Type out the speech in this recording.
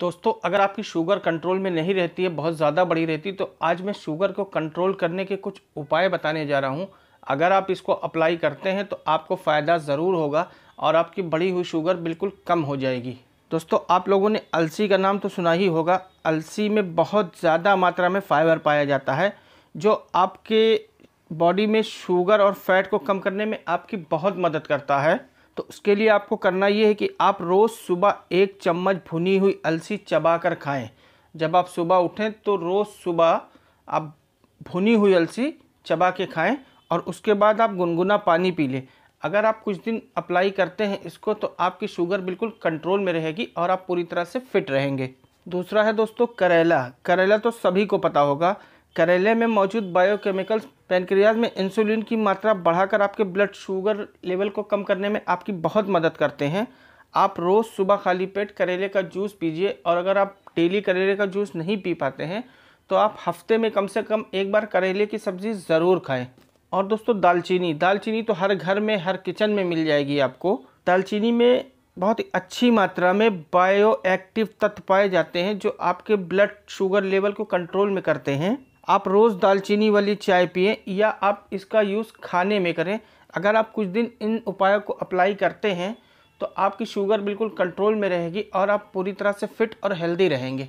दोस्तों अगर आपकी शुगर कंट्रोल में नहीं रहती है बहुत ज़्यादा बढ़ी रहती तो आज मैं शुगर को कंट्रोल करने के कुछ उपाय बताने जा रहा हूँ अगर आप इसको अप्लाई करते हैं तो आपको फ़ायदा ज़रूर होगा और आपकी बढ़ी हुई शुगर बिल्कुल कम हो जाएगी दोस्तों आप लोगों ने अलसी का नाम तो सुना ही होगा अलसी में बहुत ज़्यादा मात्रा में फाइबर पाया जाता है जो आपके बॉडी में शुगर और फैट को कम करने में आपकी बहुत मदद करता है तो उसके लिए आपको करना ये है कि आप रोज़ सुबह एक चम्मच भुनी हुई अलसी चबा कर खाएँ जब आप सुबह उठें तो रोज़ सुबह आप भुनी हुई अलसी चबा के खाएँ और उसके बाद आप गुनगुना पानी पी लें अगर आप कुछ दिन अप्लाई करते हैं इसको तो आपकी शुगर बिल्कुल कंट्रोल में रहेगी और आप पूरी तरह से फिट रहेंगे दूसरा है दोस्तों करेला करेला तो सभी को पता होगा करेले में मौजूद बायोकेमिकल्स पेनक्रियाज में इंसुलिन की मात्रा बढ़ाकर आपके ब्लड शुगर लेवल को कम करने में आपकी बहुत मदद करते हैं आप रोज़ सुबह खाली पेट करेले का जूस पीजिए और अगर आप डेली करेले का जूस नहीं पी पाते हैं तो आप हफ्ते में कम से कम एक बार करेले की सब्ज़ी ज़रूर खाएं और दोस्तों दालचीनी दालचीनी तो हर घर में हर किचन में मिल जाएगी आपको दालचीनी में बहुत ही अच्छी मात्रा में बायो एक्टिव तत्व पाए जाते हैं जो आपके ब्लड शुगर लेवल को कंट्रोल में करते हैं आप रोज़ दालचीनी वाली चाय पिए या आप इसका यूज़ खाने में करें अगर आप कुछ दिन इन उपायों को अप्लाई करते हैं तो आपकी शुगर बिल्कुल कंट्रोल में रहेगी और आप पूरी तरह से फिट और हेल्दी रहेंगे